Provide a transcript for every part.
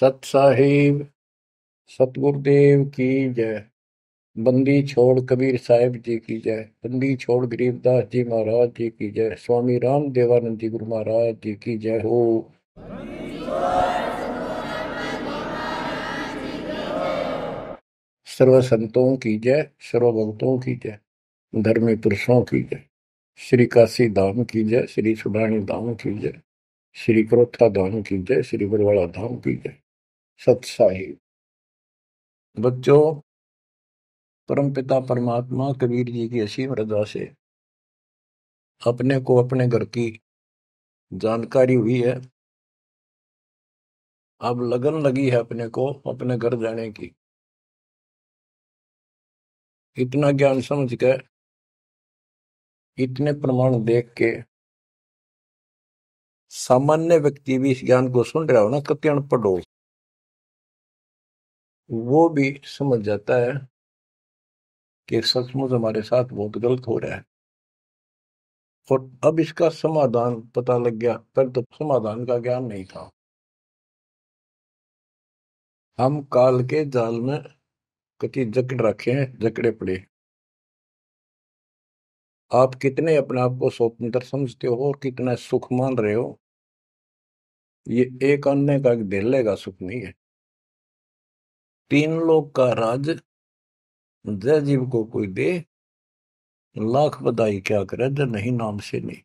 सत साहिब सतगुरुदेव की जय बंदी छोड़ कबीर साहिब जी की जय बंदी छोड़ गरीबदास जी महाराज जी की जय स्वामी राम देवानंद जी गुरु महाराज जी की जय हो सर्व संतों की जय सर्व भक्तों की जय धर्मी पुरुषों की जय श्री काशी धाम की जय श्री सुडानी धाम की जय श्री क्रोथा धाम की जय श्री बरवाड़ा धाम की जय सत बच्चों परम पिता परमात्मा कबीर जी की असीम रजा से अपने को अपने घर की जानकारी हुई है अब लगन लगी है अपने को अपने घर जाने की इतना ज्ञान समझ के इतने प्रमाण देख के सामान्य व्यक्ति भी इस ज्ञान को सुन रहा हो ना कत्यान पढ़ो वो भी समझ जाता है कि सचमुच हमारे साथ बहुत गलत हो रहा है और अब इसका समाधान पता लग गया पर तो समाधान का ज्ञान नहीं था हम काल के जाल में कति जकड़ रखे हैं जकड़े पड़े आप कितने अपने आप को स्वतंत्र समझते हो और कितना सुख मान रहे हो ये एक अन्य का एक देले का सुख नहीं है तीन लोग का राज जय जीव को कोई दे लाख बधाई क्या करे जय नहीं नाम से नहीं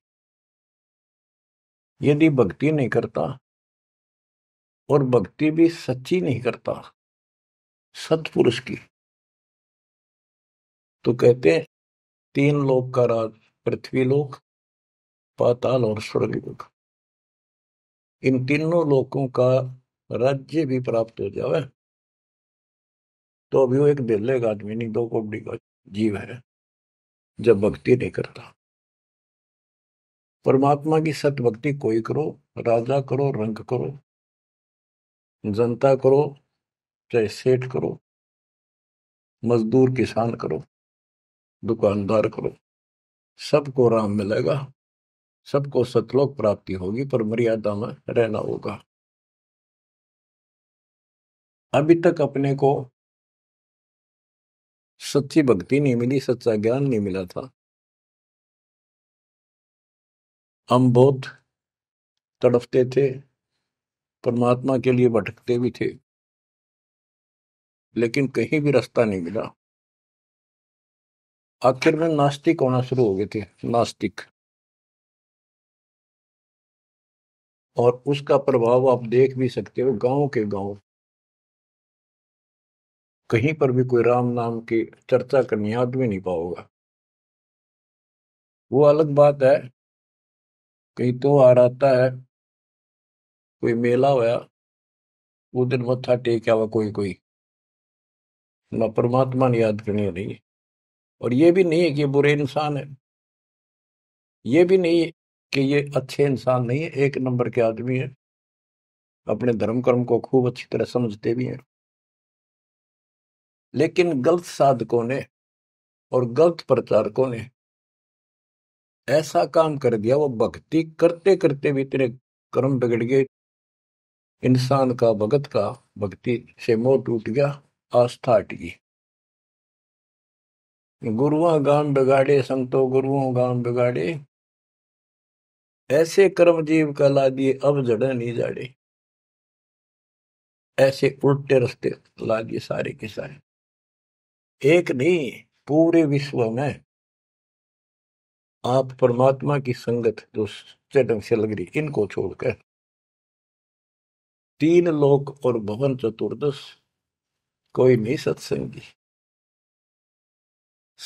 यदि भक्ति नहीं करता और भक्ति भी सच्ची नहीं करता सतपुरुष की तो कहते हैं तीन लोक का राज पृथ्वी लोक पाताल और स्वर्ग लोक इन तीनों लोकों का राज्य भी प्राप्त हो जावे तो अभी वो एक का आदमी नहीं दो कोबड़ी का जीव है जब भक्ति नहीं करता परमात्मा की सत भक्ति कोई करो राजा करो रंग करो जनता करो चाहे सेठ करो मजदूर किसान करो दुकानदार करो सबको राम मिलेगा सबको सतलोक प्राप्ति होगी पर मर्यादा में रहना होगा अभी तक अपने को सच्ची भक्ति नहीं मिली सच्चा ज्ञान नहीं मिला था हम बहुत तड़पते थे परमात्मा के लिए भटकते भी थे लेकिन कहीं भी रास्ता नहीं मिला आखिर में नास्तिक होना शुरू हो गए थे नास्तिक और उसका प्रभाव आप देख भी सकते हो गांव के गांव कहीं पर भी कोई राम नाम की चर्चा करनी आदमी नहीं पाओगा वो अलग बात है कहीं तो आ रहा है कोई मेला होया वो दिन मत्था टेक आवा कोई कोई ना परमात्मा ने याद करनी नहीं और ये भी नहीं है कि बुरे इंसान है ये भी नहीं है कि ये अच्छे इंसान नहीं है एक नंबर के आदमी है अपने धर्म कर्म को खूब अच्छी तरह समझते भी हैं लेकिन गलत साधकों ने और गलत प्रचारकों ने ऐसा काम कर दिया वो भक्ति करते करते भी इतने कर्म बिगड़ गए इंसान का भगत का भक्ति से मोह टूट गया आस्था हट गई गुरुआ गांव बिगाड़े संतो गुरुओं गांव बिगाड़े ऐसे कर्म जीव का ला दिए अब जड़े नहीं जाड़े ऐसे उल्टे रस्ते ला दिए सारे के सारे एक नहीं पूरे विश्व में आप परमात्मा की संगत जो चटन से लग रही इनको छोड़कर तीन लोक और भवन चतुर्दश कोई नहीं सत्संगी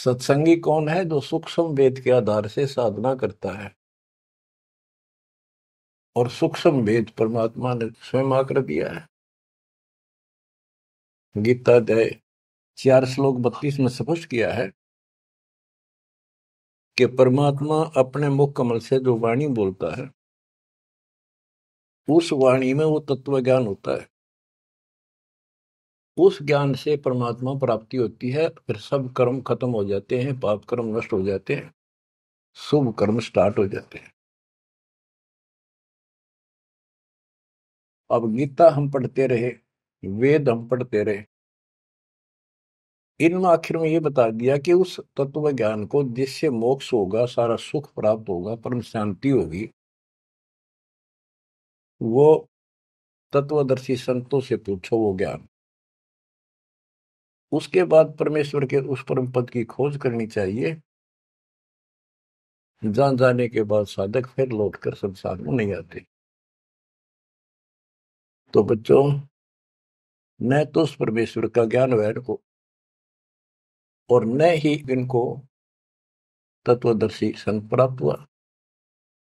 सत्संगी कौन है जो सूक्ष्म वेद के आधार से साधना करता है और सूक्ष्म वेद परमात्मा ने स्वयं आकर दिया है गीता जय चार श्लोक बत्तीस में स्पष्ट किया है कि परमात्मा अपने मुख कमल से जो वाणी बोलता है उस वाणी में वो तत्व ज्ञान होता है उस ज्ञान से परमात्मा प्राप्ति होती है फिर सब कर्म खत्म हो जाते हैं पाप कर्म नष्ट हो जाते हैं शुभ कर्म स्टार्ट हो जाते हैं अब गीता हम पढ़ते रहे वेद हम पढ़ते रहे इन आखिर में ये बता दिया कि उस तत्व ज्ञान को जिससे मोक्ष होगा सारा सुख प्राप्त होगा परम शांति होगी वो तत्वदर्शी संतों से पूछो वो ज्ञान उसके बाद परमेश्वर के उस परम पद की खोज करनी चाहिए जान जाने के बाद साधक फिर लौटकर संसार में नहीं आते तो बच्चों न तो उस परमेश्वर का ज्ञान वैन को और न ही इनको तत्वदर्शी संत प्राप्त हुआ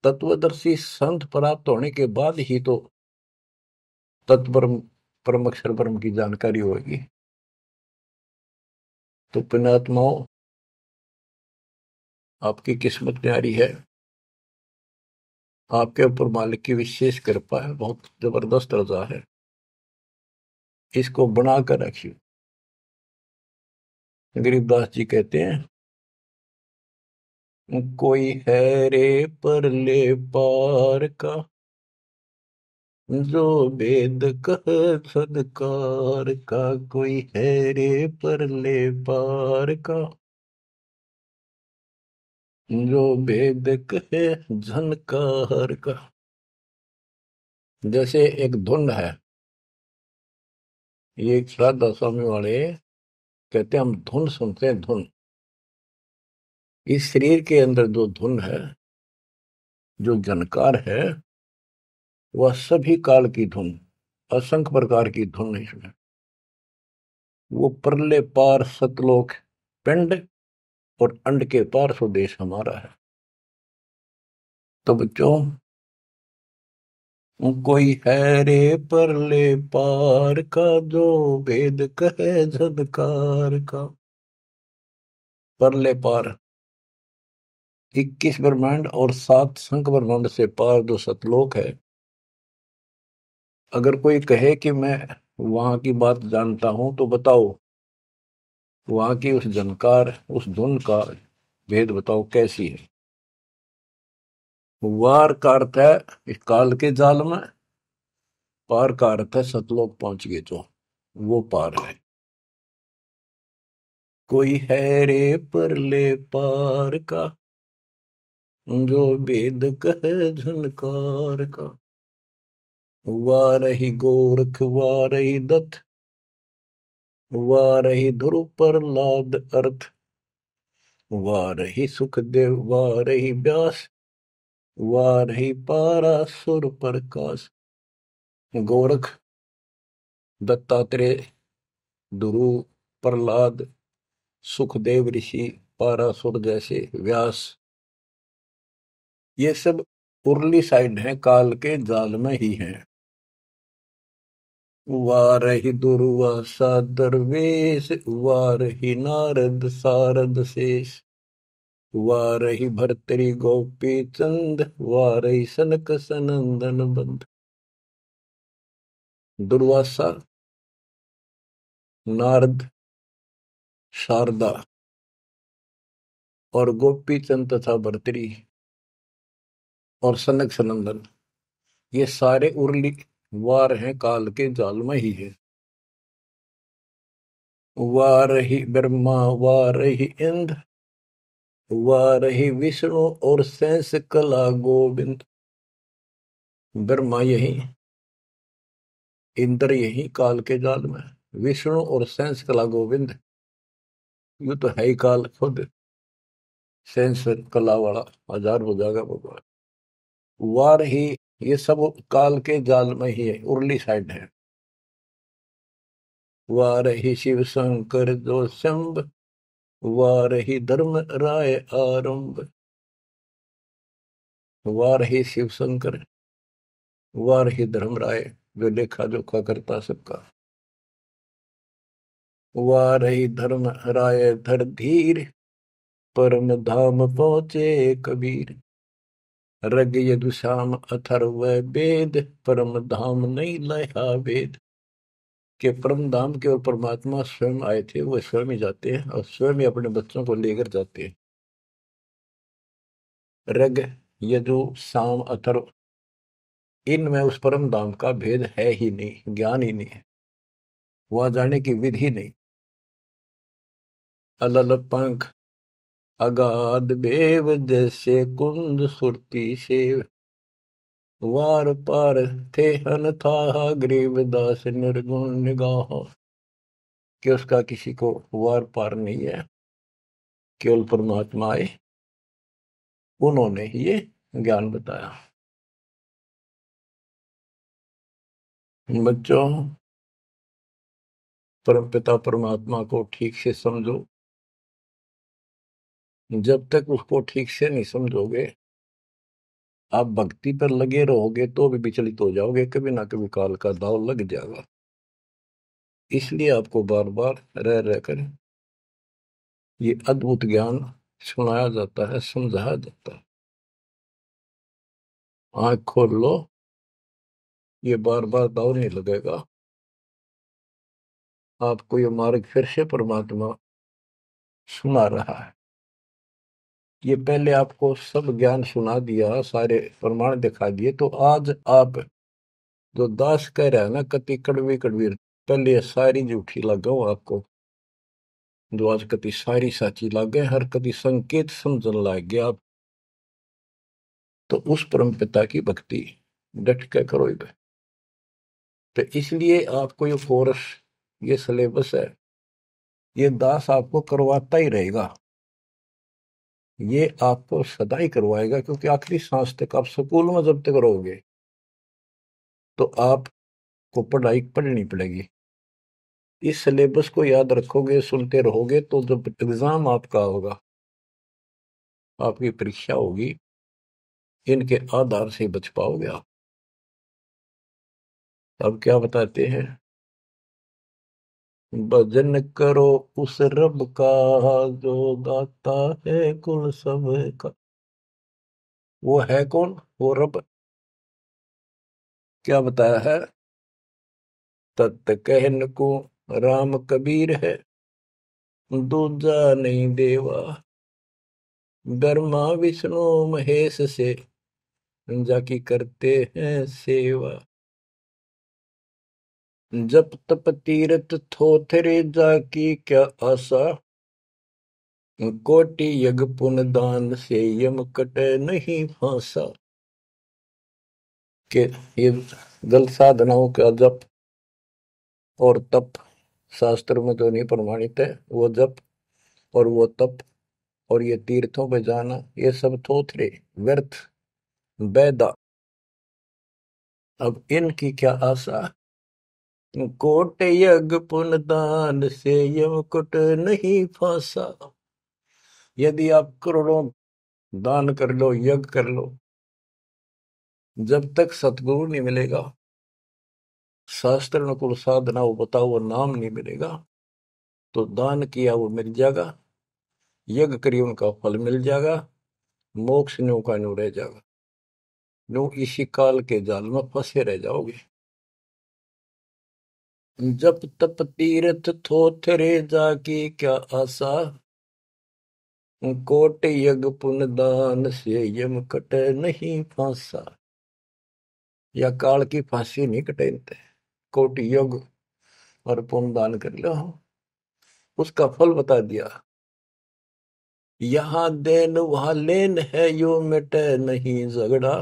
तत्वदर्शी संत प्राप्त होने के बाद ही तो तत्परम परम अक्षर परम की जानकारी होगी तो पुण्यात्माओं आपकी किस्मत प्यारी है आपके ऊपर मालिक की विशेष कृपा है बहुत जबरदस्त रजा है इसको बनाकर रखिए गरीबदास जी कहते हैं कोई है रे परले पार का जो वेद कह सदकार का कोई है रे परले पार का जो वेद कह झनकार का जैसे एक धुंड है ये श्रद्धा स्वामी वाले कहते हैं हम धुन सुनते हैं धुन इस शरीर के अंदर जो धुन है जो जनकार है वह सभी काल की धुन असंख्य प्रकार की धुन है इसमें वो परले पार सतलोक पिंड और अंड के पार स्वदेश हमारा है तो बच्चों कोई है रे परले पार का जो भेद कहे झनकार का परले पार इक्कीस ब्रह्मांड और सात संख ब्रह्मांड से पार दो सतलोक है अगर कोई कहे कि मैं वहां की बात जानता हूं तो बताओ वहां की उस जनकार उस धुन का भेद बताओ कैसी है वार का अर्थ है काल के जाल में पार का अर्थ है सतलोक पहुंच गए जो तो, वो पार है कोई है रे पर ले पार का जो वेद कह झनकार का वारही गोरख वारही दत्त वारही ध्रुव पर लाद अर्थ वारही सुखदेव वारही व्यास ही पारा सुर प्रकाश गोरख दत्तात्रेय दुरु प्रहलाद सुखदेव ऋषि पारासुर जैसे व्यास ये सब उर्ली साइड है काल के जाल में ही है वारही दुर्वासा दरवेश वारही नारद सारद शेष वारही भरतरी गोपी चंद वारही सनक सनंदन बंद दुर्वासा नारद शारदा और गोपी चंद तथा भरतरी और सनक सनंदन ये सारे उर्ली वार हैं काल के जाल में ही है वारही ब्रह्मा वारही इंद्र रही विष्णु और सेंस कला गोविंद ब्रह्मा यही इंद्र यही काल के जाल में विष्णु और सेंस कला गोविंद यू तो है ही काल खुद सेंस कला वाला हजार हो जाएगा भगवान वार ही ये सब काल के जाल में ही है उर्ली साइड है वार ही शिव शंकर जो शंभ वारही धर्म राय आरंभ वारही शिव शंकर वारही धर्म राय जो लेखा जोखा करता सबका वारही धर्म राय धर धीर परम धाम पहुंचे कबीर रग यदुश्याम अथर्व वेद परम धाम नहीं लया वेद कि परम धाम के और परमात्मा स्वयं आए थे वो स्वयं ही जाते हैं और स्वयं ही अपने बच्चों को लेकर जाते हैं रग यदु साम अथर्व इनमें उस परम धाम का भेद है ही नहीं ज्ञान ही नहीं है वहां जाने की विधि नहीं अलल पंख अगाध बेव जैसे कुंद सुरती सेव वार पार थे हन था गरीब दास निर्गुण निगाह कि उसका किसी को वार पार नहीं है केवल परमात्मा आए उन्होंने ये ज्ञान बताया बच्चों परमपिता परमात्मा को ठीक से समझो जब तक उसको ठीक से नहीं समझोगे आप भक्ति पर लगे रहोगे तो भी विचलित हो जाओगे कभी ना कभी काल का दाव लग जाएगा इसलिए आपको बार बार रह रह कर ये अद्भुत ज्ञान सुनाया जाता है समझाया जाता है आंख खोल लो ये बार बार दाव नहीं लगेगा आपको ये मार्ग फिर से परमात्मा सुना रहा है ये पहले आपको सब ज्ञान सुना दिया सारे प्रमाण दिखा दिए तो आज आप जो दास कह रहे हैं ना कति कड़वी कड़वी पहले सारी झूठी लागो आपको जो आज कति सारी साची लागे हर कति संकेत समझन लाग गए आप तो उस परम पिता की भक्ति डट के करो तो इसलिए आपको ये कोर्स ये सिलेबस है ये दास आपको करवाता ही रहेगा ये आपको सदा ही करवाएगा क्योंकि आखिरी सांस तक आप स्कूल में जब तक रहोगे तो आपको पढ़ाई पढ़नी पड़ेगी इस सिलेबस को याद रखोगे सुनते रहोगे तो जब एग्ज़ाम आपका होगा आपकी परीक्षा होगी इनके आधार से बच पाओगे आप अब क्या बताते हैं भजन करो उस रब का जो दाता है कुल सब का वो है कौन वो रब क्या बताया है तत् कहन को राम कबीर है दूजा नहीं देवा ब्रह्मा विष्णु महेश से जाकी करते हैं सेवा जप तप तीर्थ थो जा जाकी क्या आशा कोटि यज्ञ पुण्य दान से यम कटे नहीं फांसा के ये जल साधनाओं का जप और तप शास्त्र में तो नहीं प्रमाणित है वो जप और वो तप और ये तीर्थों पे जाना ये सब थोथरे व्यर्थ बैदा अब इनकी क्या आशा कोट यज्ञ दान से यम कुट नहीं फांसा यदि आप करोड़ों दान कर लो यज्ञ कर लो जब तक सतगुरु नहीं मिलेगा शास्त्र अनुकूल साधना वो बताओ वो नाम नहीं मिलेगा तो दान किया वो मिल जाएगा यज्ञ करिए उनका फल मिल जाएगा मोक्ष न्यू का न्यू रह जाएगा न्यू इसी काल के जाल में फंसे रह जाओगे जप तप तीर्थ थोथरे जाके क्या आशा कोट यज्ञ पुन दान से यम कट नहीं फांसा या काल की फांसी नहीं कटेनते कोट योग और पुन दान कर लो उसका फल बता दिया यहां देन वहां लेन है यो मिटे नहीं झगड़ा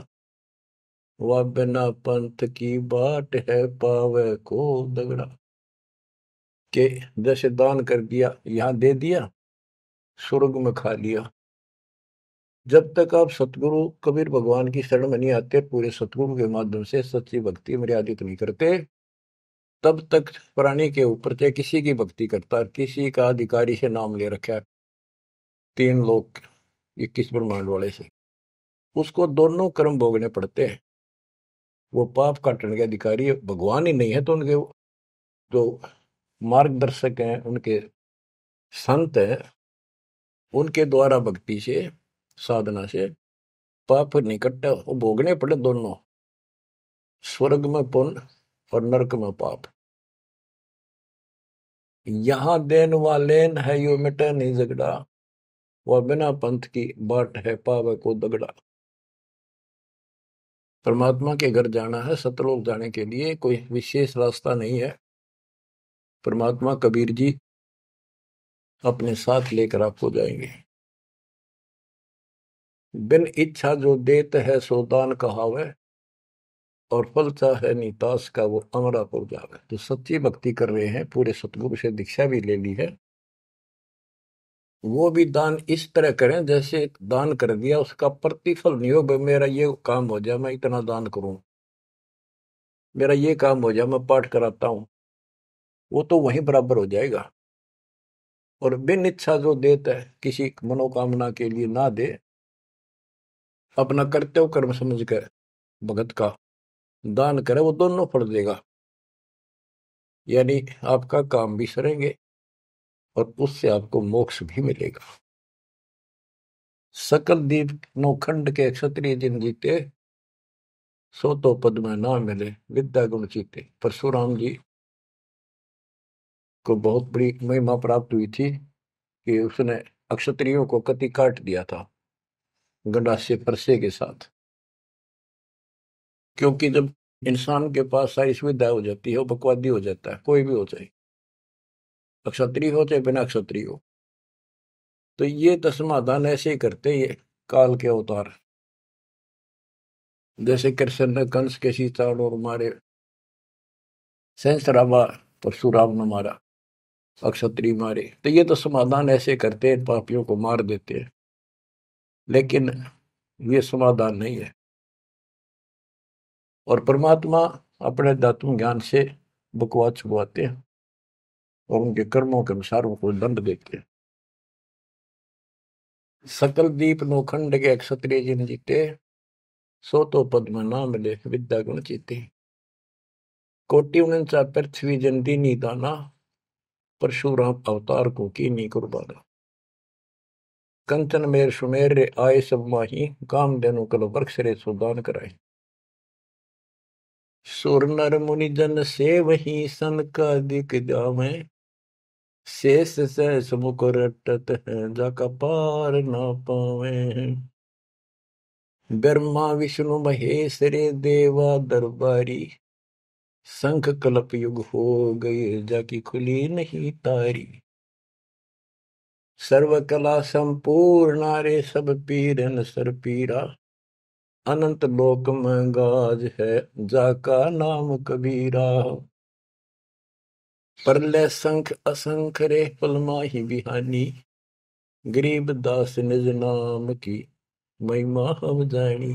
वह बिना पंथ की बाट है पावे को दगड़ा के जैसे दान कर दिया यहाँ दे दिया स्वर्ग में खा लिया जब तक आप सतगुरु कबीर भगवान की शरण में नहीं आते पूरे सतगुरु के माध्यम से सच्ची भक्ति मर्यादित नहीं करते तब तक प्राणी के ऊपर चाहे किसी की भक्ति करता किसी का अधिकारी से नाम ले रखा है तीन लोग इक्कीस ब्रह्मांड वाले से उसको दोनों कर्म भोगने पड़ते हैं वो पाप काटने के अधिकारी भगवान ही नहीं है तो उनके जो मार्गदर्शक हैं उनके संत हैं उनके द्वारा भक्ति से साधना से पाप निकट वो भोगने पड़े दोनों स्वर्ग में पुण्य और नरक में पाप यहां देन व है यो मिटे नहीं झगड़ा वह बिना पंथ की बाट है पाप को दगड़ा परमात्मा के घर जाना है सतलोक जाने के लिए कोई विशेष रास्ता नहीं है परमात्मा कबीर जी अपने साथ लेकर आपको जाएंगे बिन इच्छा जो देत है सोदान कहावे और फल है नीताश का वो अमरा पर जावे जो तो सच्ची भक्ति कर रहे हैं पूरे सतगुरु से दीक्षा भी ले ली है वो भी दान इस तरह करें जैसे दान कर दिया उसका प्रतिफल नहीं हो मेरा ये काम हो जाए मैं इतना दान करूं मेरा ये काम हो जाए मैं पाठ कराता हूं वो तो वहीं बराबर हो जाएगा और बिन इच्छा जो देता है किसी मनोकामना के लिए ना दे अपना कर्तव्य कर्म समझ कर भगत का दान करे वो दोनों फल देगा यानी आपका काम भी सरेंगे और उससे आपको मोक्ष भी मिलेगा सकल दीप नौखंड के क्षत्रिय जिन जीते सो तो पद में ना मिले विद्या गुण जीते परशुराम जी को बहुत बड़ी महिमा प्राप्त हुई थी कि उसने अक्षत्रियों को कति काट दिया था गंडासे परसे के साथ क्योंकि जब इंसान के पास सारी सुविधा हो जाती है वो बकवादी हो जाता है कोई भी हो जाए अक्षत्रिय हो चाहे बिना अक्षत्री हो तो ये दसवा दान ऐसे ही करते ये काल के अवतार जैसे कृष्ण ने कंस के सीता और मारे सहसरामा परशुराम ने मारा अक्षत्री मारे तो ये तो समाधान ऐसे करते हैं पापियों को मार देते हैं लेकिन ये समाधान नहीं है और परमात्मा अपने दातुम ज्ञान से बकवास छुपाते हैं और उनके कर्मों के अनुसार उनको दंड देते हैं सकल दीप नोखंड के क्षत्रिय जिन जीते सो तो पद्म नाम ले विद्या गुण जीते कोटि उनचा पृथ्वी जन दीनी दाना परशुराम अवतार को की नी कुर्बाना कंचन मेर सुमेर रे आए सब माही काम देनु कलो वृक्ष रे सुदान कराए सुर नर मुनि जन से वही सन का दिख जावे शेष से मुख रटत है जाका पार ना पावे ब्रह्मा विष्णु महेश रे देवा दरबारी संख कलप युग हो गए जाकी खुली नहीं तारी सर्व कला संपूर्ण रे सब पीरन सर पीरा अनंत लोक में गाज है जाका नाम कबीरा परले संख असंख रे पलमा ही बिहानी गरीब दास निज नाम की महिमा हम जानी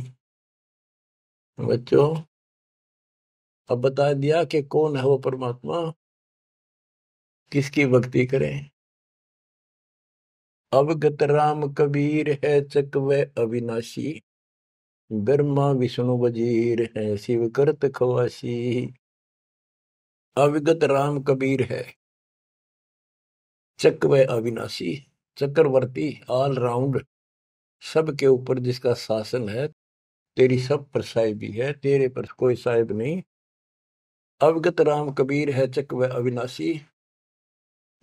बच्चों अब बता दिया कि कौन है वो परमात्मा किसकी भक्ति करें अवगत राम कबीर है चक व अविनाशी ब्रह्मा विष्णु वजीर है शिव करत खवासी अविगत राम कबीर है चक व अविनाशी चक्रवर्ती ऑल राउंड सब के ऊपर जिसका शासन है तेरी सब पर साहिबी है तेरे पर कोई साहिब नहीं अवगत राम कबीर है चक व अविनाशी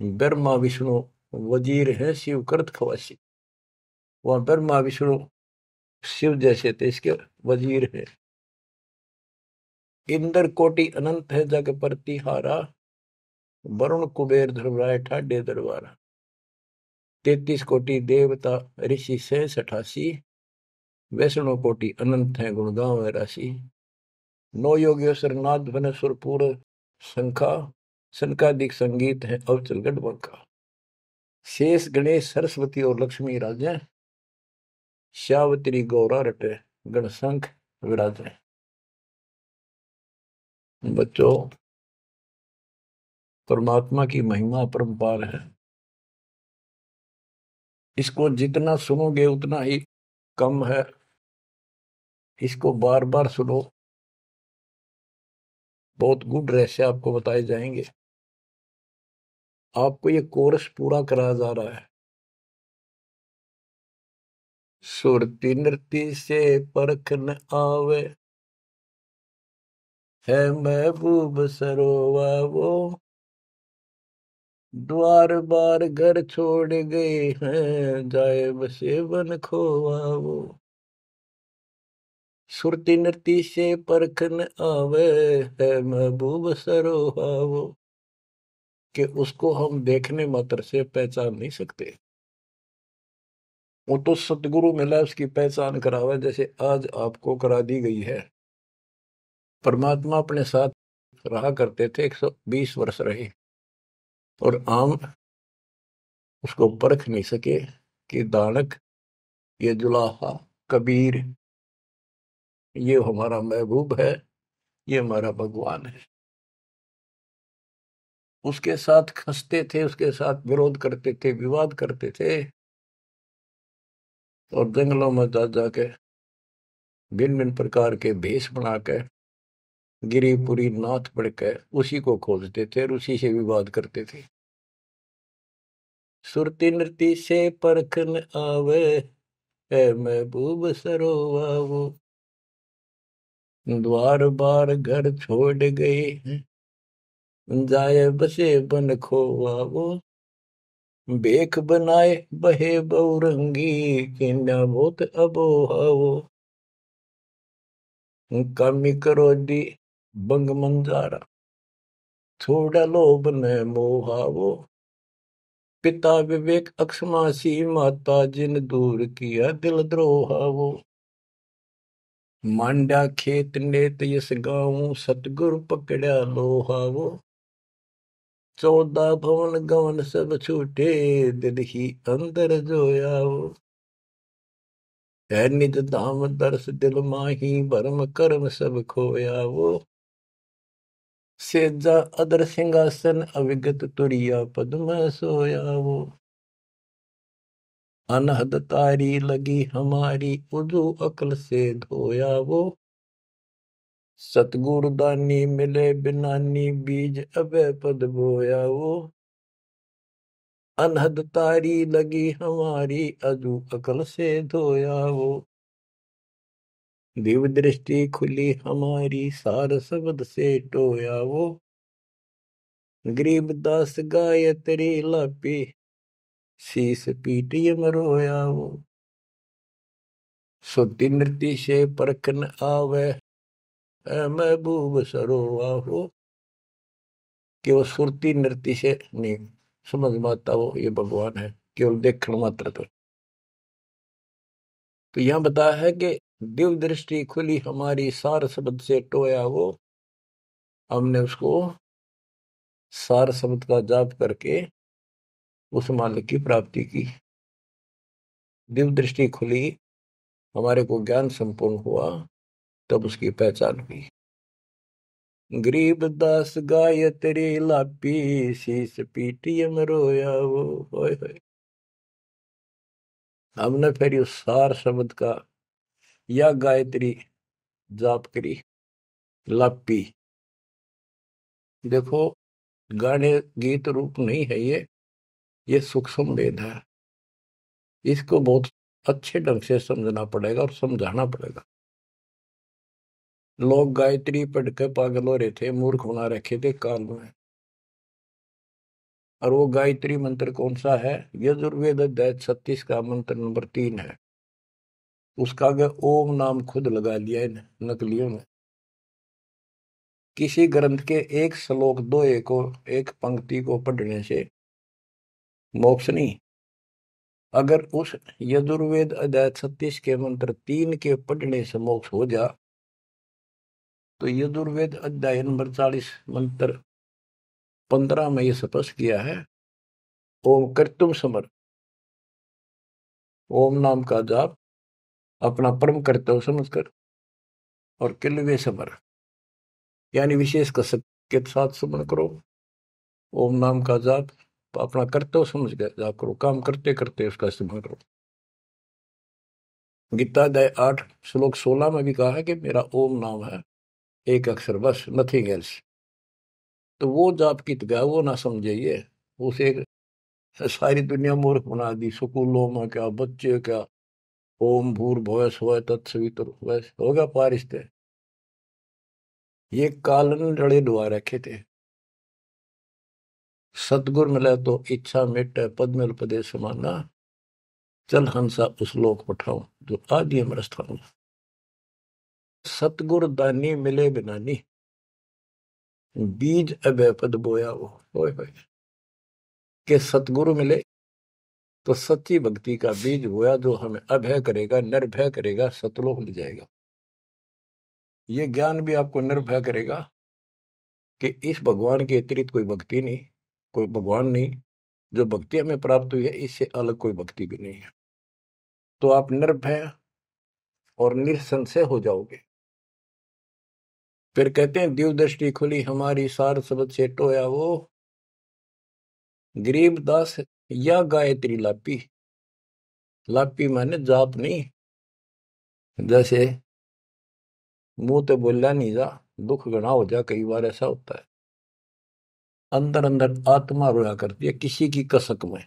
ब्रह्मा विष्णु वजीर है शिव कर्त खवासी वह ब्रह्मा विष्णु शिव जैसे थे इसके वजीर है इंद्र कोटि अनंत है जग प्रतिहारा वरुण कुबेर धर्मराय ठाडे दरबारा तेतीस कोटि देवता ऋषि से सठासी वैष्णो कोटि अनंत है गुणगांव है राशि नौ योग्य नाथ भन सुरपुर शंखा सनकादिक संगीत है अवचलगढ़ बंखा शेष गणेश सरस्वती और लक्ष्मी राजे श्यावत्री गौरा रटे गणसंख विराजे बच्चों परमात्मा की महिमा परंपार है इसको जितना सुनोगे उतना ही कम है इसको बार बार सुनो बहुत गुड रहस्य आपको बताए जाएंगे आपको ये कोर्स पूरा कराया जा रहा है सुरती नृति से परख न आवे है महबूब सरोवा वो द्वार बार घर छोड़ गए हैं जाए बसे बन खोवा वो सुरति नृति से परखन आवे है महबूब सरोहा वो कि उसको हम देखने मात्र से पहचान नहीं सकते वो तो सतगुरु मिला उसकी पहचान करावे जैसे आज आपको करा दी गई है परमात्मा अपने साथ रहा करते थे 120 वर्ष रहे और आम उसको परख नहीं सके कि दानक ये जुलाहा कबीर ये हमारा महबूब है ये हमारा भगवान है उसके साथ खसते थे उसके साथ विरोध करते थे विवाद करते थे और जंगलों में जा जाके भिन्न भिन्न प्रकार के भेष बनाकर गिरीपुरी नाथ पढ़कर उसी को खोजते थे और उसी से विवाद करते थे सुरति नृति से परखन आवे है महबूब सरोवा द्वार बार घर छोड़ गए जाए बसे बन खो वो बेख बनाए बहे बहुरंगी किन्या बहुत अबोहा वो कमी करो दी बंग मंजारा थोड़ा लोभ न मोहा वो पिता विवेक अक्षमासी माता जिन दूर किया दिल द्रोहा वो मांडा खेत नेत यस गाँव सतगुरु पकड़ा लोहा वो चौदह भवन गवन सब छूटे दिल ही अंदर जोया वो है निज धाम दर्श दिल माही भरम कर्म सब खोया वो सेजा अदर सिंहासन अविगत तुरिया पद्म सोया वो अनहद तारी लगी हमारी उजू अकल से धोया वो सतगुरु दानी मिले बिनानी बीज अबे पद बोया वो अनहद तारी लगी हमारी अजू अकल से धोया वो दिव दृष्टि खुली हमारी शब्द से टोया वो गरीब दास तेरी लापी शीश पीटी मरोया वो सुति नृति से परखन आवे महबूब सरोवा हो केवल सुरती नृति से नहीं समझ माता वो ये भगवान है केवल देखण मात्र पर तो।, तो यहाँ बताया है कि दिव दृष्टि खुली हमारी सार शब्द से टोया वो हमने उसको सार शब्द का जाप करके उस मालिक की प्राप्ति की दिव दृष्टि खुली हमारे को ज्ञान संपूर्ण हुआ तब उसकी पहचान हुई गरीब दास गाय तेरे लापी शीश पीटीएम रोया वो होय होय हमने फिर उस सार शब्द का या गायत्री जाप करी लापी देखो गाने गीत रूप नहीं है ये ये सूक्ष्म वेद है इसको बहुत अच्छे ढंग से समझना पड़ेगा और समझाना पड़ेगा लोग गायत्री पढ़ के पागल हो रहे थे मूर्ख बना रखे थे काल में और वो गायत्री मंत्र कौन सा है यजुर्वेद अध्याय छत्तीस का मंत्र नंबर तीन है उसका आगे ओम नाम खुद लगा लिया इन नकलियों ने किसी ग्रंथ के एक श्लोक दो को एक पंक्ति को पढ़ने से मोक्ष नहीं अगर उस यजुर्वेद अध्याय छत्तीस के मंत्र तीन के पढ़ने से मोक्ष हो जा तो यजुर्वेद अध्याय नंबर चालीस मंत्र पंद्रह में यह स्पष्ट किया है ओम कर्तुम समर ओम नाम का जाप अपना परम कर्तव्य समझकर और किल वे समर यानी विशेष कसक के तो साथ सुमन करो ओम नाम का जाप अपना कर्तव्य समझ कर जाप करो काम करते करते उसका सुमन करो गीता दय आठ श्लोक सोलह में भी कहा है कि मेरा ओम नाम है एक अक्षर बस नथिंग एल्स तो वो जाप की तो गया वो ना समझे उसे सारी दुनिया मूर्ख बना दी स्कूलों में क्या बच्चे क्या ओम भूर्भुवस स्व तत्सवितुर्भुवस हो गया थे ये काल ने लड़े डुबा रखे थे सतगुर मिले तो इच्छा मिट पद्म उपदेश समाना चल हंसा उस लोक पठाऊ जो आदि अमर स्थान सतगुर दानी मिले बिनानी बीज अभ पद बोया वो होए होए के सतगुरु मिले तो सच्ची भक्ति का बीज बोया जो हमें अभय करेगा निर्भय करेगा सतलोक ले जाएगा ये ज्ञान भी आपको निर्भय करेगा कि इस भगवान के अतिरिक्त कोई भक्ति नहीं कोई भगवान नहीं जो भक्ति हमें प्राप्त हुई है इससे अलग कोई भक्ति भी नहीं है तो आप निर्भय और निरसंशय हो जाओगे फिर कहते हैं दीव दृष्टि खुली हमारी सार सब से टोया वो गरीब दास या गायत्री लापी लापी माने जाप नहीं जैसे मुंह तो बोलना नहीं जा दुख गणा हो जा कई बार ऐसा होता है अंदर अंदर आत्मा रोया करती है किसी की कसक में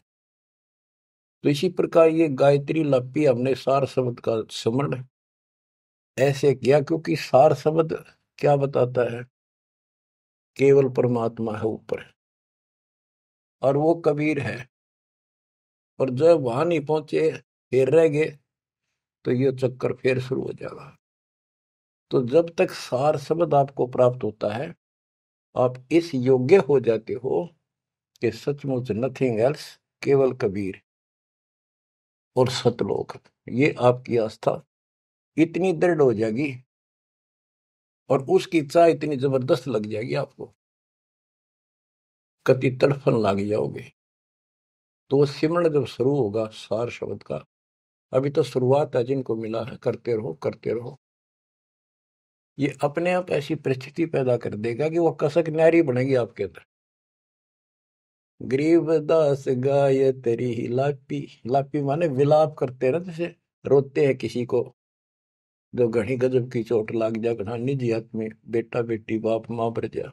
तो इसी प्रकार ये गायत्री लापी हमने सार शब्द का स्मरण ऐसे किया क्योंकि सार शब्द क्या बताता है केवल परमात्मा है ऊपर और वो कबीर है और जब वहां नहीं पहुंचे फिर रह गए तो ये चक्कर फिर शुरू हो जाएगा तो जब तक सार शब्द आपको प्राप्त होता है आप इस योग्य हो जाते हो कि सचमुच नथिंग एल्स केवल कबीर और सतलोक ये आपकी आस्था इतनी दृढ़ हो जाएगी और उसकी चाह इतनी जबरदस्त लग जाएगी आपको कति तड़फन लग जाओगे तो वो सिमरण जब शुरू होगा सार शब्द का अभी तो शुरुआत है जिनको मिला है करते रहो करते रहो ये अपने आप ऐसी परिस्थिति पैदा कर देगा कि वो कसक नारी बनेगी आपके अंदर गरीब दास गाय तेरी लापी लापी माने विलाप करते हैं ना जैसे रोते हैं किसी को जब घनी गजब की चोट लाग जा घना निजी हाथ में बेटा बेटी बाप माँ पर जा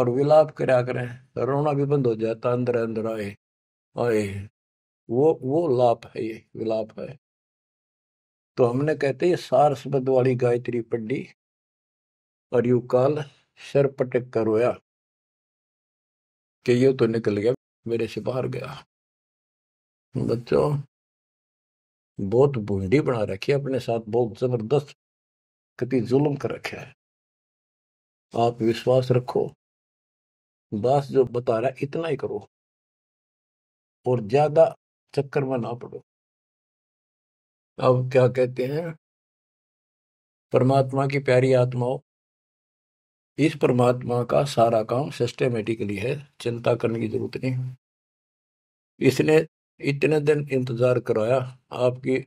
और विलाप करा करें रोना भी बंद हो जाता अंदर अंदर आए ओए! वो वो लाप है ये विलाप है तो हमने कहते हैं सार वाली गायत्री पड्डी और यू काल सर पटक कर रोया कि ये तो निकल गया मेरे से बाहर गया बच्चों बहुत बूंदी बना रखी है अपने साथ बहुत जबरदस्त कति जुल्म कर रखे है आप विश्वास रखो बस जो बता रहा है इतना ही करो और ज्यादा चक्कर में ना पड़ो अब क्या कहते हैं परमात्मा की प्यारी आत्माओं इस परमात्मा का सारा काम सिस्टमेटिकली है चिंता करने की जरूरत नहीं है इसने इतने दिन इंतजार करवाया आपकी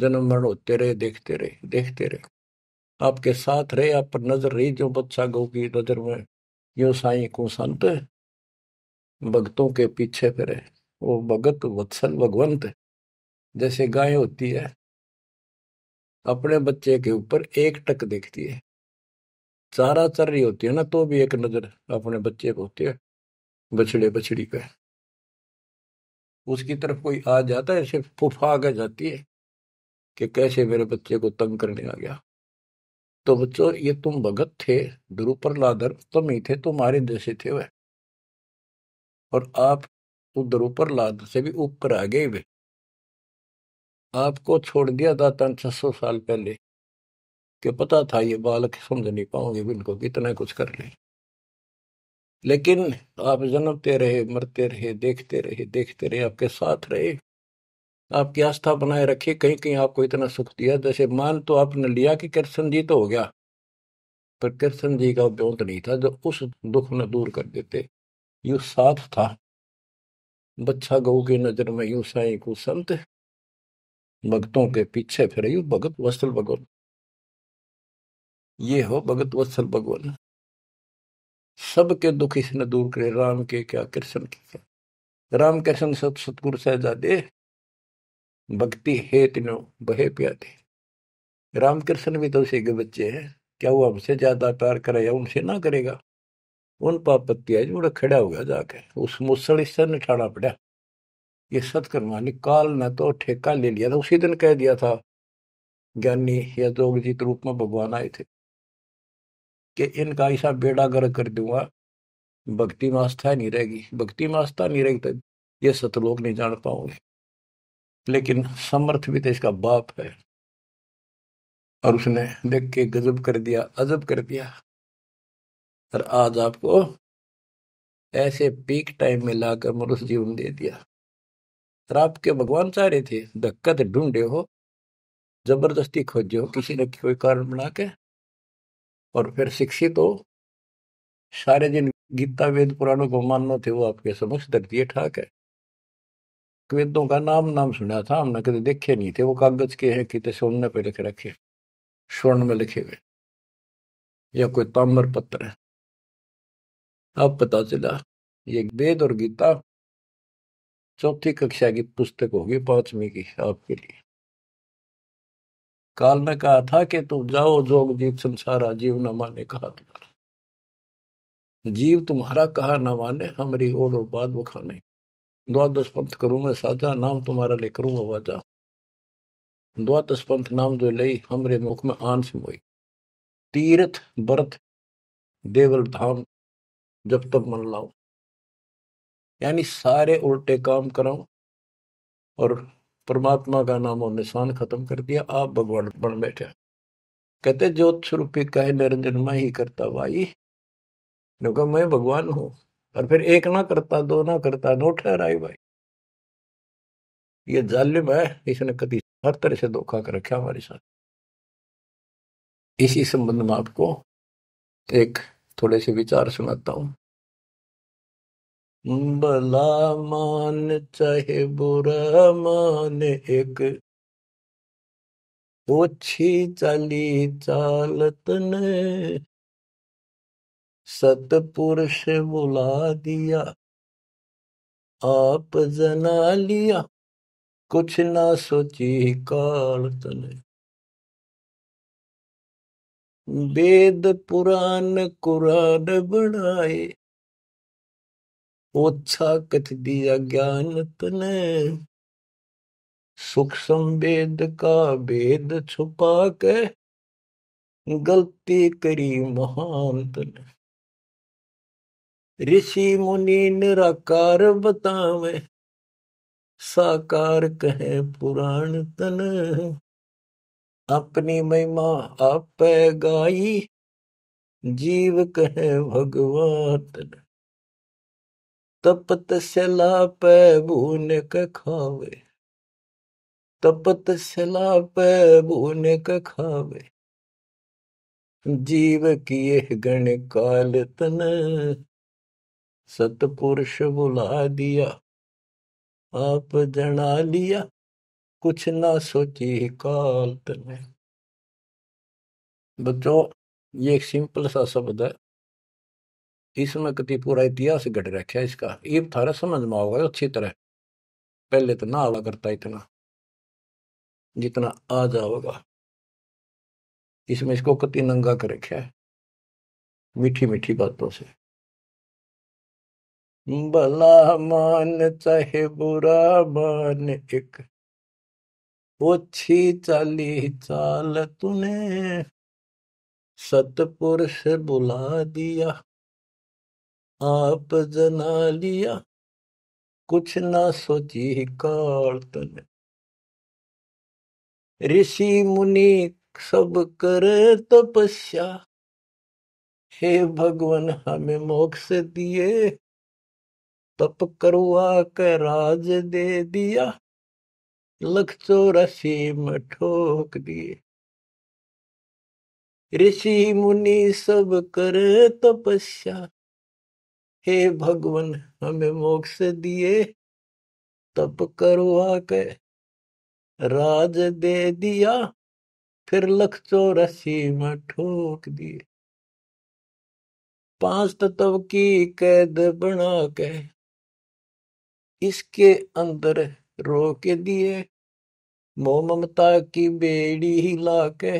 जन्म मरण होते रहे देखते रहे देखते रहे आपके साथ रहे आप पर नजर रही जो बच्चा गौ की नजर में यो साई को संत भक्तों के पीछे फिरे वो भगत वत्सल भगवंत जैसे गाय होती है अपने बच्चे के ऊपर एक टक देखती है चारा चर रही होती है ना तो भी एक नजर अपने बच्चे को होती है बछड़े बछड़ी पे उसकी तरफ कोई आ जाता है ऐसे फुफा के जाती है कि कैसे मेरे बच्चे को तंग करने आ गया तो बच्चों ये तुम भगत थे लादर तुम ही थे तुम्हारे जैसे थे वह और आप उधर ऊपर लाद से भी ऊपर आ गए वे आपको छोड़ दिया था तन छह सौ साल पहले कि पता था ये बालक समझ नहीं पाओगे इनको कितना कुछ कर ले लेकिन आप जन्मते रहे मरते रहे देखते रहे देखते रहे आपके साथ रहे आपकी आस्था बनाए रखी कहीं कहीं आपको इतना सुख दिया जैसे मान तो आपने लिया कि कृष्ण जी तो हो गया पर कृष्ण जी का ब्योंत नहीं था जो उस दुख में दूर कर देते यू साथ था बच्छा गऊ की नजर में यू साई को संत भगतों के पीछे फिर यू भगत वत्सल भगवान ये हो भगत वत्सल भगवान सबके दुख इसने दूर करे राम के क्या कृष्ण के क्या राम कृष्ण सत सतगुरु दे भक्ति हे तिनो बहे प्यादे राम कृष्ण भी तो उसी के बच्चे हैं क्या वो हमसे ज्यादा प्यार या उनसे ना करेगा उन पापत्ति है जोड़ा खड़ा हो गया जाके उस मुसल तरह निठाना पड़ा ये सतकर्मा करना निकालना तो ठेका ले लिया था उसी दिन कह दिया था ज्ञानी या जोग जी के रूप में भगवान आए थे कि इनका ऐसा बेड़ा गर्क कर दूंगा भक्ति में आस्था नहीं रहेगी भक्ति में आस्था नहीं रहेगी तो ये सतलोक नहीं जान पाओगे लेकिन समर्थ भी तो इसका बाप है और उसने देख के गजब कर दिया अजब कर दिया और आज आपको ऐसे पीक टाइम में लाकर मनुष्य जीवन दे दिया और आपके भगवान चाह रहे थे धक्का तो ढूंढे हो जबरदस्ती खोजे हो किसी ने कोई कारण बना के और फिर शिक्षित हो सारे दिन गीता वेद पुराणों को मानना थे वो आपके समक्ष दर दिए ठाक है वेदों का नाम नाम सुना था हमने कभी देखे नहीं थे वो कागज के हैं कि सोने पे लिख रखे स्वर्ण में लिखे हुए या कोई ताम्र पत्र है अब पता चला ये वेद और गीता चौथी कक्षा की पुस्तक होगी पांचवी की आपके लिए काल ने कहा था कि तुम जाओ जोग जीव संसार जीव न माने कहा तुम्हारा जीव तुम्हारा कहा न माने हमारी ओर और बात बखाने द्वादश पंथ करूं मैं साझा नाम तुम्हारा ले करूँगा वाजा द्वादश पंथ नाम जो लई हमरे मुख में आंस मोई तीर्थ व्रत देवल धाम जब तक मन लाओ यानी सारे उल्टे काम कराओ और परमात्मा का नाम और निशान खत्म कर दिया आप भगवान बन बैठे कहते ज्योत स्वरूपी कहे निरंजन मैं ही करता भाई क्योंकि मैं भगवान हूं और फिर एक ना करता दो ना करता नो ठहराई भाई ये जालिम है इसने कभी हर तरह से धोखा कर रखा हमारे साथ इसी संबंध में आपको एक थोड़े से विचार सुनाता हूं भला मान चाहे बुरा मान एक ओछी चली चालत ने सतपुरुष बुला दिया आप जना लिया कुछ ना सोची काल तने वेद पुराण कुरान बढ़ाए ओछा कथ दिया ज्ञान तने सूक्ष्म वेद का भेद छुपा के गलती करी महान तने ऋषि मुनि निराकार बतावे साकार कहे पुराण तन अपनी महिमा आप गाई जीव कह भगवान तपत सला पै बून क खावे तपत सला पै बून क खावे जीव किए गण काल तन सतपुरुष बुला दिया आप जना लिया कुछ ना सोची काल तने बच्चो ये एक सिंपल सा शब्द है इसमें कति पूरा इतिहास घट रखे इसका ये थारा समझ में आओगे तो अच्छी तरह पहले तो ना आवा करता इतना जितना आ जाओगा इसमें इसको कति नंगा कर रखे है मीठी मीठी बातों से भला मान चाहे बुरा मान एक छी चाली चाल तूने सतपुरुष बुला दिया आप जना लिया कुछ ना सोची काल तने ऋषि मुनि सब कर तपस्या हे भगवान हमें मोक्ष दिए तप करवा के राज दे दिया लखतो रसीम ठोक दिए ऋषि मुनि सब कर तपस्या हे भगवान हमें मोक्ष दिए तप करवा के राज दे दिया फिर लखतो रसीम ठोक दिए पांच तत्व की कैद बना के इसके अंदर रोक दिए मोह ममता की बेड़ी ही लाके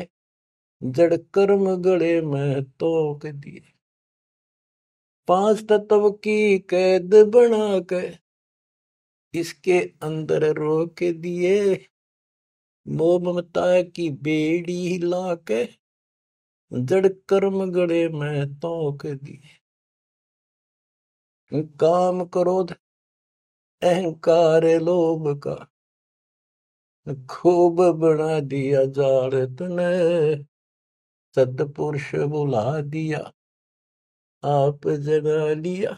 जड़ कर्म गले में तो दिए पांच तत्व की कैद बना के इसके अंदर रोक दिए मोह ममता की बेड़ी ही लाके जड़ कर्म गड़े में तो दिए काम क्रोध अहंकार लोभ का खूब बना दिया जारत ने सतपुरुष बुला दिया आप जगा लिया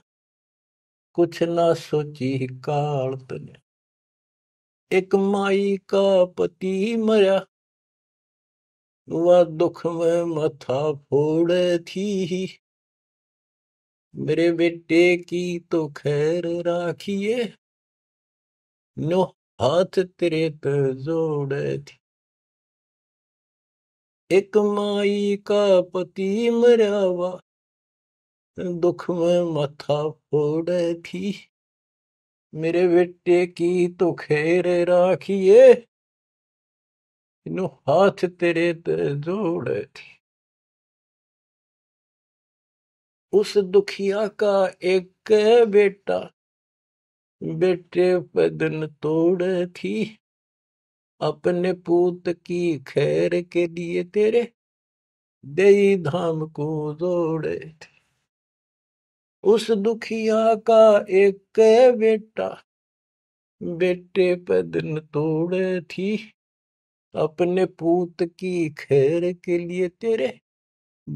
कुछ ना सोची कालत ने एक माई का पति मरया वह दुख में मथा फोड़े थी मेरे बेटे की तो खैर राखिए नो हाथ तेरे पर जोड़े थी एक माई का पति मरा दुख में मथा फोड़े थी मेरे बेटे की तो खेर राखिए नु हाथ तेरे ते जोड़े थी उस दुखिया का एक बेटा बेटे बदन तोड़ थी अपने पूत की खैर के लिए तेरे दई धाम को जोड़े थे उस दुखिया का एक बेटा बेटे पदन तोड़ थी अपने पूत की खैर के लिए तेरे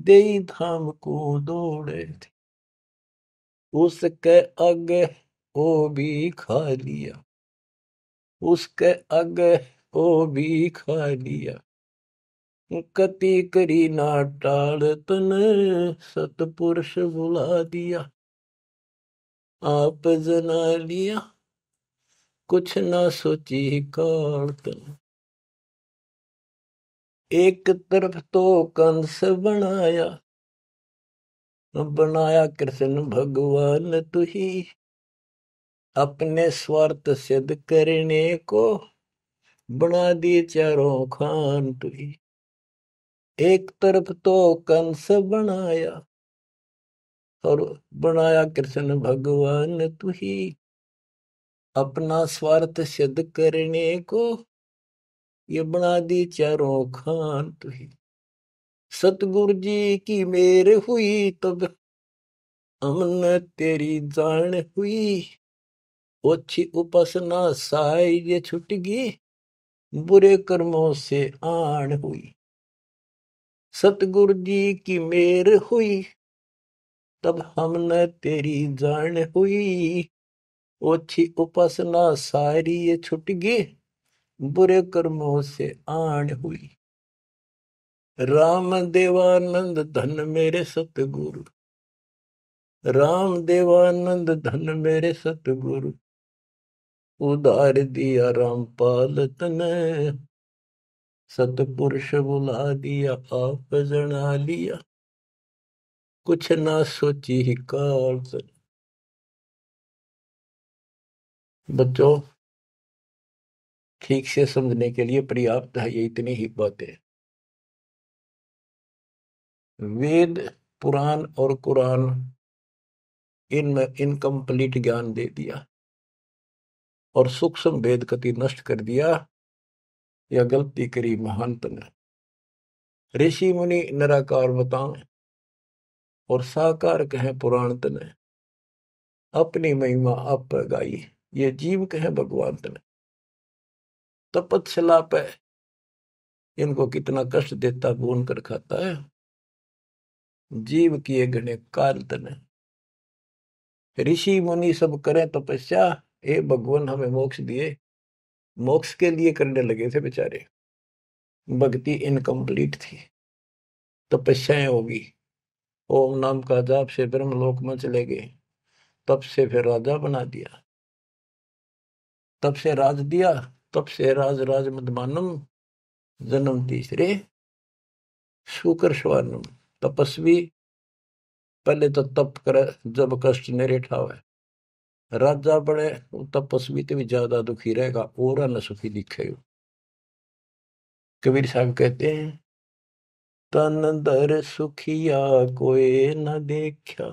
दई धाम को दौड़े थे उसके आगे ओ भी खा लिया उसके आगे ओ भी खा लिया कति करी ना टाल तन सतपुरुष बुला दिया आप जना लिया कुछ ना सोची काल तन तो। एक तरफ तो कंस बनाया बनाया कृष्ण भगवान तुही अपने स्वार्थ सिद्ध करने को बना दी चारों खान तुई एक तरफ तो कंस बनाया और बनाया कृष्ण भगवान तुही अपना स्वार्थ सिद्ध करने को ये बना दी चारों खान तुही सतगुरु जी की मेर हुई तब हमने तेरी जान हुई ओछी उपासना साय ये छुट गई बुरे कर्मों से आड़ हुई सतगुरु जी की मेर हुई तब हमने तेरी जान हुई ओछी उपासना सारी ये छुट गई बुरे कर्मों से आड़ हुई राम देवानंद धन मेरे सतगुरु राम देवानंद धन मेरे सतगुरु उदार दिया रामपाल तने सतपुरुष बुला दिया आप जना लिया कुछ ना सोची ही कार्ज बच्चों ठीक से समझने के लिए पर्याप्त है ये इतनी ही बातें वेद पुराण और कुरान इनमें इनकम्प्लीट ज्ञान दे दिया और सूक्ष्म भेद गति नष्ट कर दिया या गलती करी महंत ने ऋषि मुनि निराकार बताए और साकार कहें पुराण ने अपनी महिमा आप पर गाई ये जीव कहें भगवान ने शिलाप पे इनको कितना कष्ट देता भून कर खाता है जीव किए गणे काल तन ऋषि मुनि सब करें तपस्या तो हे भगवान हमें मोक्ष दिए मोक्ष के लिए करने लगे थे बेचारे भक्ति इनकम्प्लीट थी तपस्याएं होगी ओम नाम का जाप से ब्रह्म लोक में चले गए तब से फिर राजा बना दिया तब से राज दिया तब से राज राज मदमानम जन्म तीसरे शुक्र स्वर्णम तपस्वी पहले तो तप कर जब कष्ट निरे हुआ ਰਾਜਾ ਬਣੇ ਤਪਸਵੀ ਤੇ भी ज्यादा दुखी रहेगा और न सुखी दिखेगा कबीर साहब कहते हैं तन दर सुखिया कोई न देखा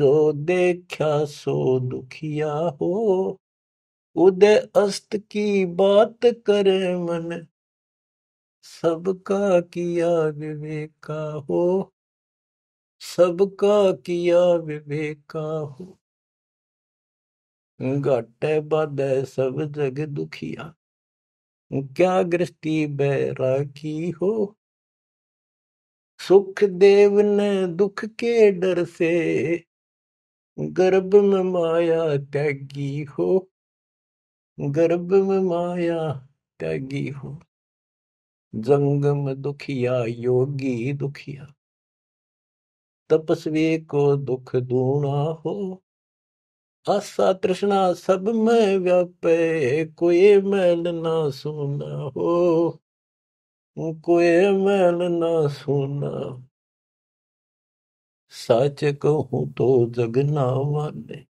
जो देखा सो दुखिया हो उदय अस्त की बात करे मन सबका किया विवेका हो सबका किया विवेका हो घाटे बाधे सब जग दुखिया क्या गृष्टि बैराखी हो सुख देव ने दुख के डर से गर्भ में माया त्यागी हो गर्भ में माया त्यागी हो जंगम दुखिया योगी दुखिया तपस्वी को दुख दूणा हो ਆਸਾ ਤ੍ਰਿਸ਼ਨਾ ਸਭ ਮੈਂ ਵਿਆਪੇ ਕੋਈ ਮੈਲ ਨਾ ਸੁਣਾ ਹੋ ਕੋਈ ਮੈਲ ਨਾ ਸੁਣਾ ਸੱਚ ਕਹੂੰ ਤੋ ਜਗ ਨਾ या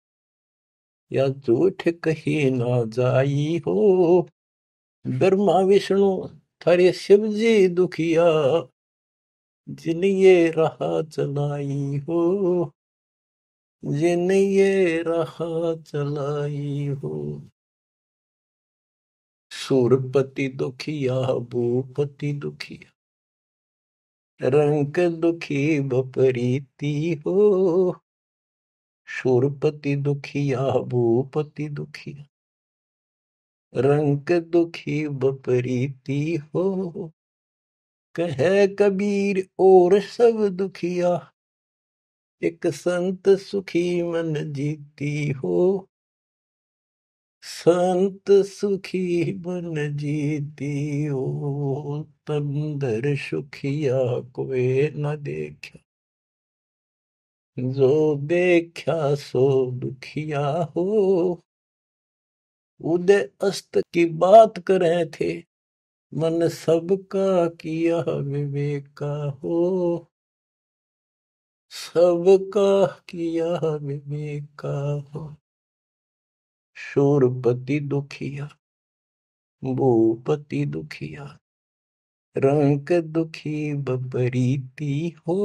ਯਾ ਝੂਠ ਕਹੀ जाई हो ਹੋ विष्णु ਵਿਸ਼ਨੂ ਥਰੇ ਸ਼ਿਵ दुखिया ਦੁਖੀਆ ਜਿਨੀਏ ਰਹਾ चलाई हो मुझे नहीं ये रहा चलाई हो सुरपति दुखिया भूपति दुखिया रंग दुखी भपरीती हो सुरपति दुखिया भूपति दुखिया रंग दुखी बपरीती हो कह कबीर और सब दुखिया एक संत सुखी मन जीती हो संत सुखी मन जीती हो तंदर सुखिया कोई न देखा जो देखा सो दुखिया हो उदय अस्त की बात करे थे मन सबका किया विवेका हो सबका किया विवेका हो दुखिया भूपति दुखिया रंक दुखी बबरीती हो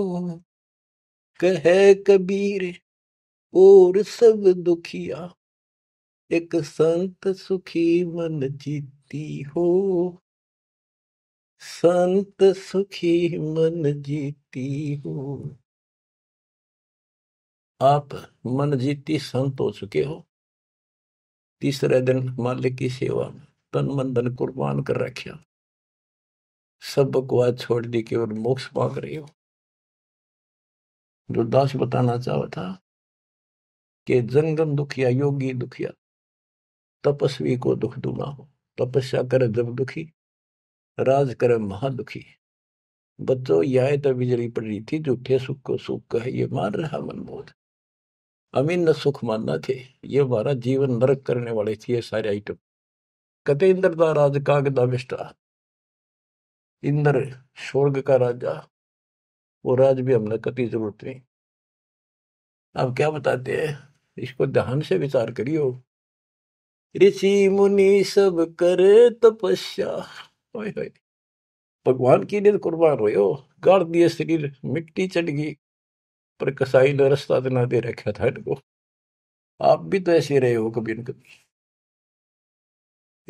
कह कबीर और सब दुखिया एक संत सुखी मन जीती हो संत सुखी मन जीती हो आप मन जीती संत हो चुके हो तीसरे दिन मालिक की सेवा में तन मन धन कुर्बान कर रखिया सब बकवास छोड़ दी केवल मोक्ष मांग रहे हो जो दास बताना चाहता था कि जंगम दुखिया योगी दुखिया तपस्वी को दुख दुना हो तपस्या करे जब दुखी राज करे महादुखी बच्चों यह तो बिजली पड़ रही थी झूठे सुख को सुख कहे ये मान रहा मनमोहन अमीन न सुख मानना थे ये हमारा जीवन नरक करने वाले थे ये सारे आइटम कते इंद्र का राज काग दामिष्टा इंद्र स्वर्ग का राजा वो राज भी हमने कति जरूरत नहीं अब क्या बताते हैं इसको ध्यान से विचार करियो ऋषि मुनि सब करे तपस्या भगवान के लिए कुर्बान हो गाड़ दिए शरीर मिट्टी चढ़ गई पर कसाई ने रस्ता तो ना दे रखा था इनको आप भी तो ऐसे रहे हो कभी न कभी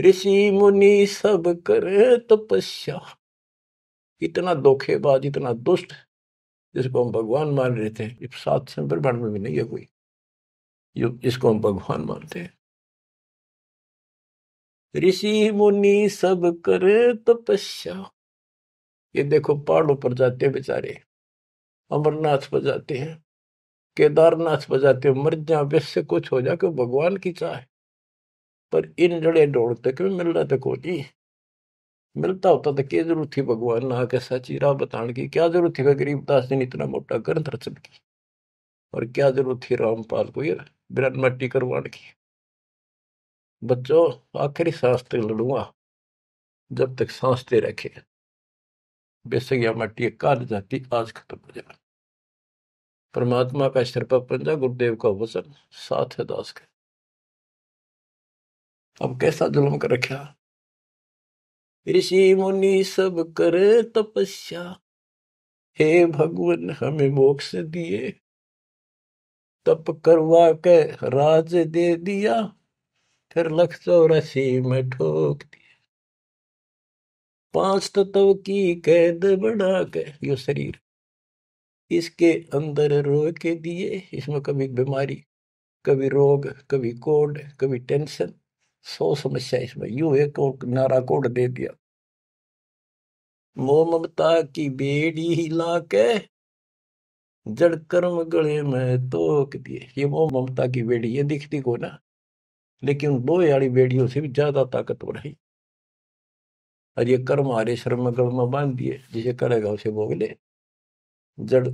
ऋषि मुनि सब करे तपस्या इतना धोखेबाज इतना दुष्ट जिसको हम भगवान मान रहे थे सात ब्रह्मांड में भी नहीं है कोई जो जिसको हम भगवान मानते हैं ऋषि मुनि सब करे तपस्या ये देखो पहाड़ों पर जाते बेचारे अमरनाथ बजाते हैं केदारनाथ बजाते हैं मर जा वैसे कुछ हो जा क्यों भगवान की चाह पर इन जड़े दौड़ते क्यों मिल रहा था कोटी मिलता होता तो क्या जरूरत थी भगवान ना के सची राह बताने की क्या जरूरत थी गरीब दास ने इतना मोटा ग्रंथ रचन की और क्या जरूरत थी रामपाल को ये बिरन मट्टी करवाने की बच्चों आखिरी सांस तक लड़ूंगा जब तक सांसते रखे बेसक या मट्टी काल जाती आज खत्म हो जाए परमात्मा का शरपा पंजा गुरुदेव का वचन साथ है दास के अब कैसा जुलम कर रखा ऋषि मुनि सब कर तपस्या हे भगवान हमें मोक्ष दिए तप करवा के राज दे दिया फिर लख चौरासी में ठोक दिया पांच तत्व की कैद बना के यो शरीर इसके अंदर रो के दिए इसमें कभी बीमारी कभी रोग कभी कोड कभी टेंशन सौ समस्या इसमें यू एक नारा कोड दे दिया मोह ममता की बेड़ी ही लाके जड़ कर्म गले में तोक दिए ये मोह ममता की बेड़ी ये दिखती को ना लेकिन दो वाली बेड़ियों से भी ज्यादा ताकतवर है और ये कर्म आर्य शर्म गण में बांध दिए जिसे करेगा उसे भोगले जड़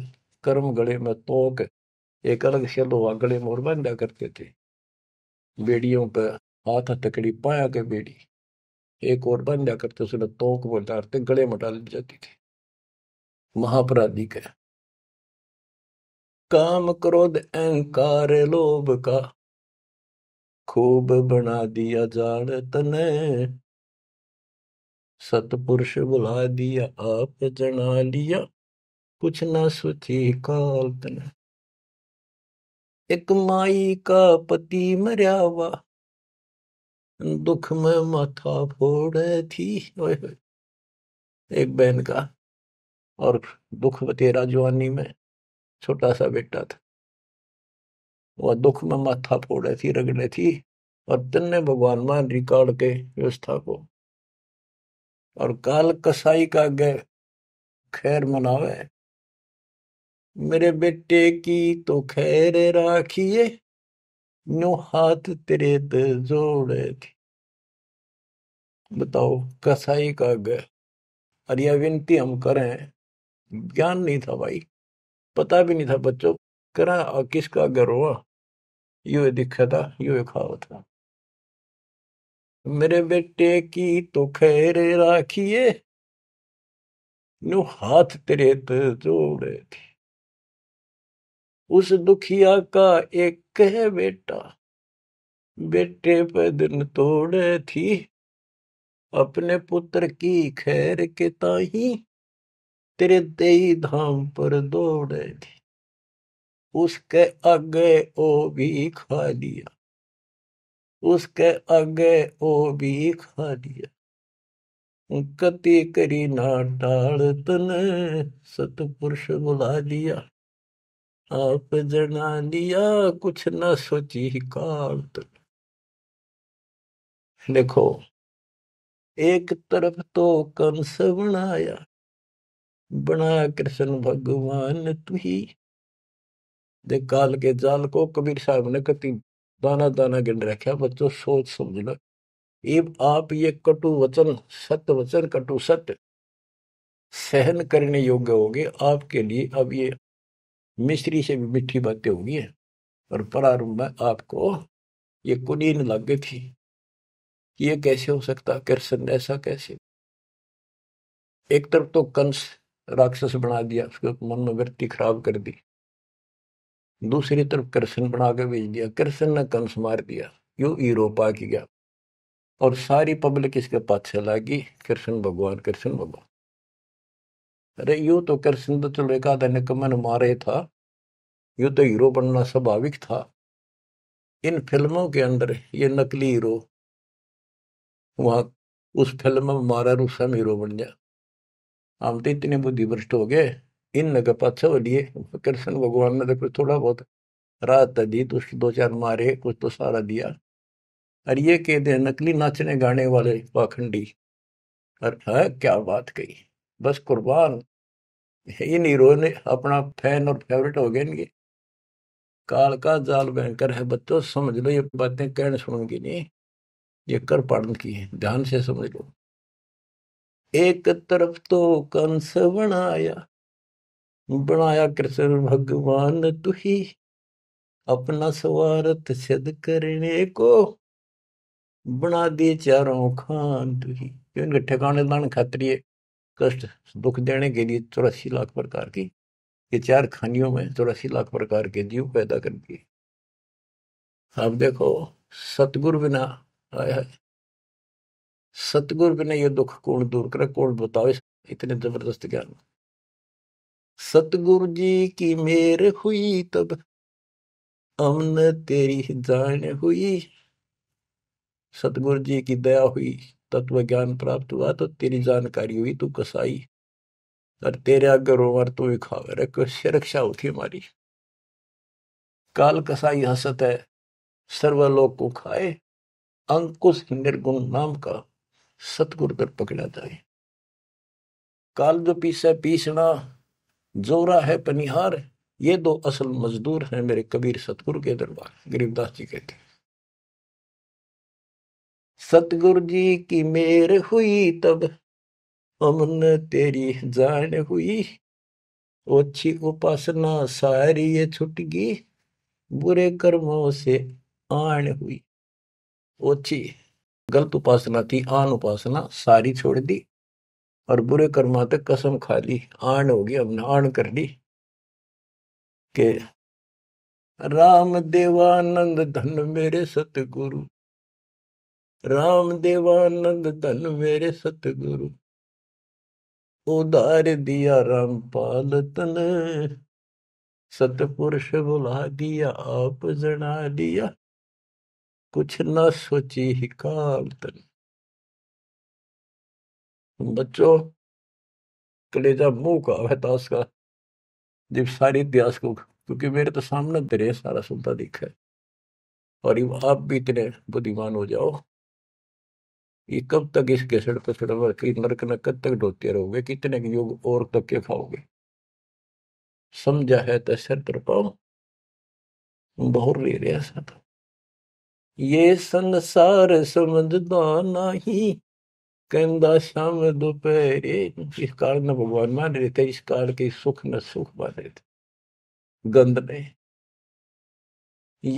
कर्म गले में तोक एक अलग शेल हुआ गले में बांधा करते थे बेड़ियों पर हाथ तकड़ी पाया के बेड़ी एक और बांधा करते उसने तोक में गले में डाल जाती थी महापराधी का काम क्रोध अहंकार लोभ का खूब बना दिया जाड़ तने सतपुरुष बुला दिया आप जना लिया कुछ न सोचे काल्पना एक माई का पति मरिया हुआ दुख में माथा फोड़ थी ओए ओए एक बहन का और दुख बतेरा जवानी में छोटा सा बेटा था वह दुख में माथा फोड़े थी रगड़े थी और तन्ने भगवान मान रिकॉर्ड के व्यवस्था को और काल कसाई का गए खैर मनावे मेरे बेटे की तो खैर राखिए नो हाथ तेरे ते जोड़े थी बताओ कसाई का गए और यह विनती हम करें ज्ञान नहीं था भाई पता भी नहीं था बच्चों करा और किसका गर्व यू यो दिखा था यू खाओ था मेरे बेटे की तो खैर राखिए नु हाथ तेरे ते जोड़े थी उस दुखिया का एक कह बेटा बेटे पे दिन तोड़े थी अपने पुत्र की खैर के ताही तेरे तेई धाम पर दौड़े थी उसके आगे ओ भी खा लिया उसके आगे ओ भी खा लिया कति करी ना डाल तने सतपुरुष बुला लिया आप जना लिया कुछ न सोची काल देखो एक तरफ तो कंस बनाया बनाया कृष्ण भगवान तुही दे काल के जाल को कबीर साहब ने कति दाना दाना गिन रखा बच्चों सोच समझना ये आप ये कटु वचन सत्य वचन कटु सत्य सहन करने योग्य होगे आपके लिए अब ये मिश्री से भी मिठी बातें होगी और प्रारंभ में आपको ये कुलीन लग गई थी ये कैसे हो सकता कृष्ण ऐसा कैसे एक तरफ तो कंस राक्षस बना दिया उसके मन में वृत्ति खराब कर दी दूसरी तरफ कृष्ण बना के भेज दिया कृष्ण ने कंस मार दिया यू यूरोप आ गया और सारी पब्लिक इसके पास से लागी कृष्ण भगवान कृष्ण भगवान अरे यू तो कृष्ण तो चलो एक आधा निकम्मा मारे था यू तो हीरो बनना स्वाभाविक था इन फिल्मों के अंदर ये नकली हीरो वहां उस फिल्म में मारा रूसम हीरो बन गया हम तो इतने बुद्धिभ्रष्ट हो गए इन नगपाचा लिए कृष्ण भगवान ने देखो थोड़ा बहुत राहत दी तो दो चार मारे कुछ तो सारा दिया और ये कह दे नकली नाचने गाने वाले पाखंडी और है क्या बात कही बस कुर्बान इन हीरो ने अपना फैन और फेवरेट हो गए इनके काल का जाल भयंकर है बच्चों समझ लो ये बातें कहने सुनूंगी नहीं ये कर पढ़ की है ध्यान से समझ लो एक तरफ तो कंस बनाया बनाया कृष्ण भगवान तू ही अपना स्वार्थ सिद्ध करने को बना दिए चारों खान तू ही इनके ठिकाने लाने खातरी कष्ट दुख देने के लिए चौरासी लाख प्रकार की ये चार खानियों में चौरासी लाख प्रकार के जीव पैदा कर दिए आप देखो सतगुरु बिना आया है सतगुरु बिना ये दुख कौन दूर करे कौन बताओ इतने जबरदस्त ज्ञान सतगुरु जी की मेर हुई तब अमन तेरी जान हुई सतगुरु जी की दया हुई तत्व ज्ञान प्राप्त हुआ तो तेरी जानकारी हुई तू कसाई और तेरे आगे रोवर तू ही खावे रखे रक्षा उठी हमारी काल कसाई हसत है सर्वलोक को खाए अंकुश निर्गुण नाम का सतगुरु पर पकड़ा जाए काल जो पीसे पीसना जोरा है पनिहार ये दो असल मजदूर हैं मेरे कबीर सतगुरु के दरबार गरीबदास जी कहते सतगुरु जी की मेर हुई तब अमन तेरी जान हुई ओछी उपासना सारी ये छुटगी बुरे कर्मों से आन हुई ओछी गलत उपासना थी आन उपासना सारी छोड़ दी और बुरे कर्मा तक कसम खा ली आण होगी अब आण कर ली के राम देवानंद धन मेरे सतगुरु राम देवानंद धन मेरे सतगुरु उदार दिया रामपाल तन सतपुरुष बुला दिया आप जना दिया कुछ ना सोची ही काल तन बच्चों कलेजा मुंह का है ताश का जब सारी इतिहास को क्योंकि मेरे तो सामने तेरे सारा सुनता दिखा है और ये आप भी इतने बुद्धिमान हो जाओ ये कब तक इस घसड़ पसड़ में कि नरक न कब तक ढोते रहोगे कितने के योग और तक के खाओगे समझा है तो सिर तर पाओ बहुर ले रहा सा ये संसार समझदा नहीं ਕਹਿੰਦਾ ਸ਼ਾਮ ਦੁਪਹਿਰੇ ਇਸ ਕਾਲ ਨਾ ਭਗਵਾਨ मान लेते इस काल के सुख न सुख मान लेते गंध ने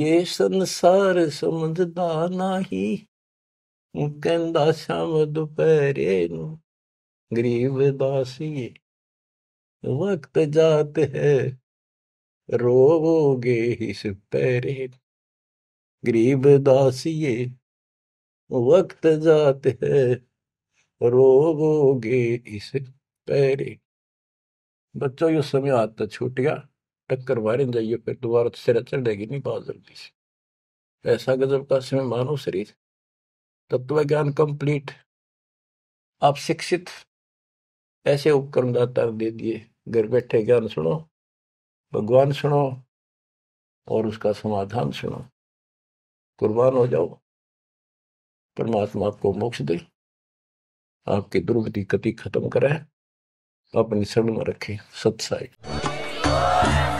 ये संसार समझदा नाही ਉਹ ਕਹਿੰਦਾ ਸ਼ਾਮ ਦੁਪਹਿਰੇ ਨੂੰ ਗਰੀਬ ਦਾਸੀ ਵਕਤ ਜਾਤ ਹੈ रोगे इस पैरे गरीब दासिए वक्त जात है रोगे इस पैरे बच्चों यो समय आता तो छूट गया टक्कर मारे जाइए फिर दोबारा तो सिर चढ़ेगी नहीं बहुत जल्दी से ऐसा गजब का समय मानो शरीर तत्व ज्ञान कंप्लीट आप शिक्षित ऐसे उपकरण दाता दे दिए घर बैठे ज्ञान सुनो भगवान सुनो और उसका समाधान सुनो कुर्बान हो जाओ परमात्मा आपको मोक्ष दे आपकी दुर्गति गति खत्म करें अपनी शरण में रखें सत्साई